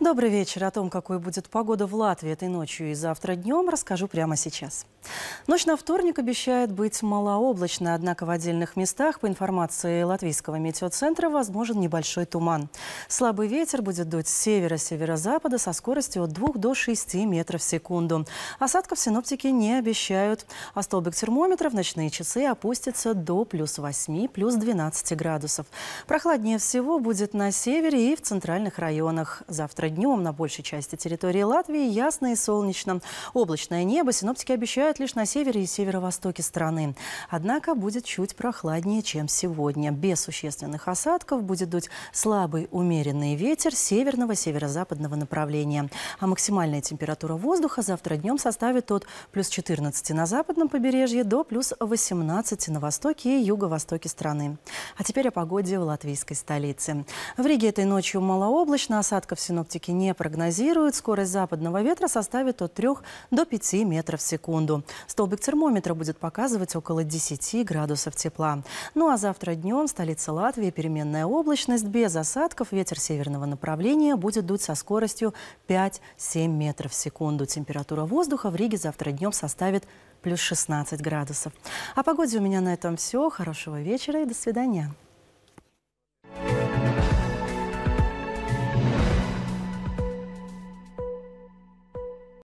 Добрый вечер. О том, какой будет погода в Латвии этой ночью и завтра днем, расскажу прямо сейчас. Ночь на вторник обещает быть малооблачной, однако в отдельных местах, по информации Латвийского метеоцентра, возможен небольшой туман. Слабый ветер будет дуть с севера-северо-запада со скоростью от 2 до 6 метров в секунду. Осадков синоптики не обещают, а столбик термометра в ночные часы опустится до плюс 8, плюс 12 градусов. Прохладнее всего будет на севере и в центральных районах. Завтра днем на большей части территории Латвии ясно и солнечно. Облачное небо синоптики обещают лишь на севере и северо-востоке страны. Однако будет чуть прохладнее, чем сегодня. Без существенных осадков будет дуть слабый умеренный ветер северного северо-западного направления. А максимальная температура воздуха завтра днем составит от плюс 14 на западном побережье до плюс 18 на востоке и юго-востоке страны. А теперь о погоде в латвийской столице. В Риге этой ночью малооблачно, осадков синоптики синоптики не прогнозируют. Скорость западного ветра составит от 3 до 5 метров в секунду. Столбик термометра будет показывать около 10 градусов тепла. Ну а завтра днем столица Латвии переменная облачность без осадков. Ветер северного направления будет дуть со скоростью 5-7 метров в секунду. Температура воздуха в Риге завтра днем составит плюс 16 градусов. О погоде у меня на этом все. Хорошего вечера и до свидания.